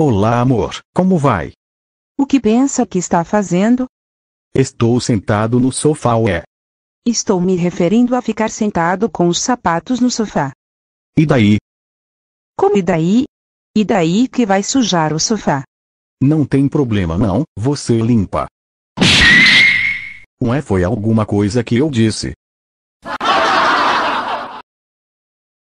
Olá, amor, como vai? O que pensa que está fazendo? Estou sentado no sofá, é. Estou me referindo a ficar sentado com os sapatos no sofá. E daí? Como e daí? E daí que vai sujar o sofá? Não tem problema não, você limpa. Ué, é foi alguma coisa que eu disse.